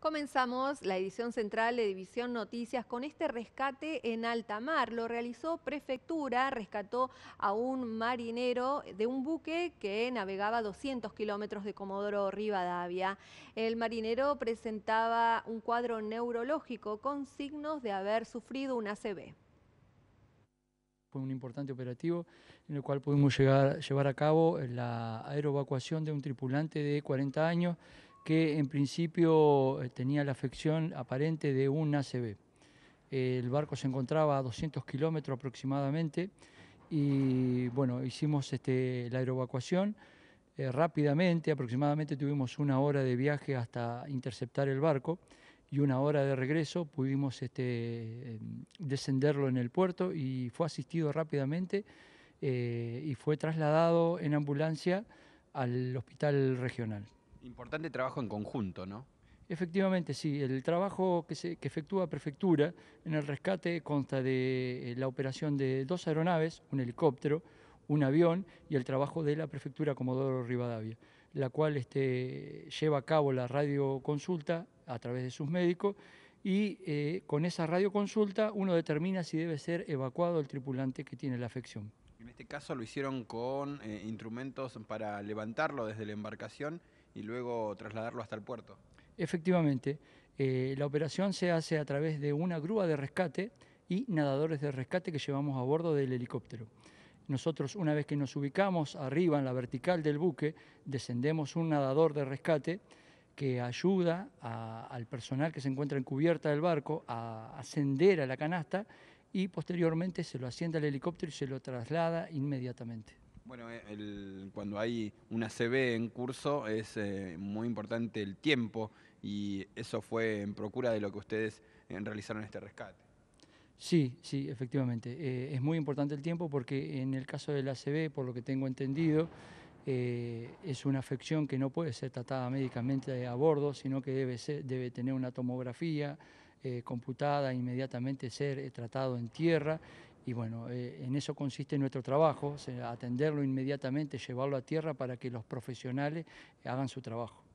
Comenzamos la edición central de División Noticias con este rescate en alta mar. Lo realizó Prefectura, rescató a un marinero de un buque que navegaba 200 kilómetros de Comodoro Rivadavia. El marinero presentaba un cuadro neurológico con signos de haber sufrido un ACV. Fue un importante operativo en el cual pudimos llevar a cabo la aeroevacuación de un tripulante de 40 años que en principio eh, tenía la afección aparente de un ACB. El barco se encontraba a 200 kilómetros aproximadamente y bueno, hicimos este, la aeroevacuación eh, rápidamente, aproximadamente tuvimos una hora de viaje hasta interceptar el barco y una hora de regreso pudimos este, eh, descenderlo en el puerto y fue asistido rápidamente y fue trasladado en ambulancia al hospital regional. Importante trabajo en conjunto, ¿no? Efectivamente, sí. El trabajo que, se, efectúa Prefectura en el rescate consta de eh, la operación de dos aeronaves, un helicóptero, un avión y el trabajo de la Prefectura Comodoro Rivadavia, la cual este, lleva a cabo la radioconsulta a través de sus médicos y eh, con esa radioconsulta uno determina si debe ser evacuado el tripulante que tiene la afección. En este caso lo hicieron con eh, instrumentos para levantarlo desde la embarcación y luego trasladarlo hasta el puerto. Efectivamente, eh, la operación se hace a través de una grúa de rescate y nadadores de rescate que llevamos a bordo del helicóptero. Nosotros, una vez que nos ubicamos arriba en la vertical del buque, descendemos un nadador de rescate que ayuda al personal que se encuentra en cubierta del barco a ascender a la canasta y posteriormente se lo asciende al helicóptero y se lo traslada inmediatamente. Bueno, eh, cuando hay una CB en curso es eh, muy importante el tiempo y eso fue en procura de lo que ustedes eh, realizaron este rescate. Sí, sí, efectivamente. es muy importante el tiempo porque en el caso del ACB, por lo que tengo entendido, es una afección que no puede ser tratada médicamente a bordo, sino que debe, tener una tomografía computada computada, inmediatamente ser tratado en tierra y bueno, eh, en eso consiste nuestro trabajo, atenderlo inmediatamente, llevarlo a tierra para que los profesionales hagan su trabajo.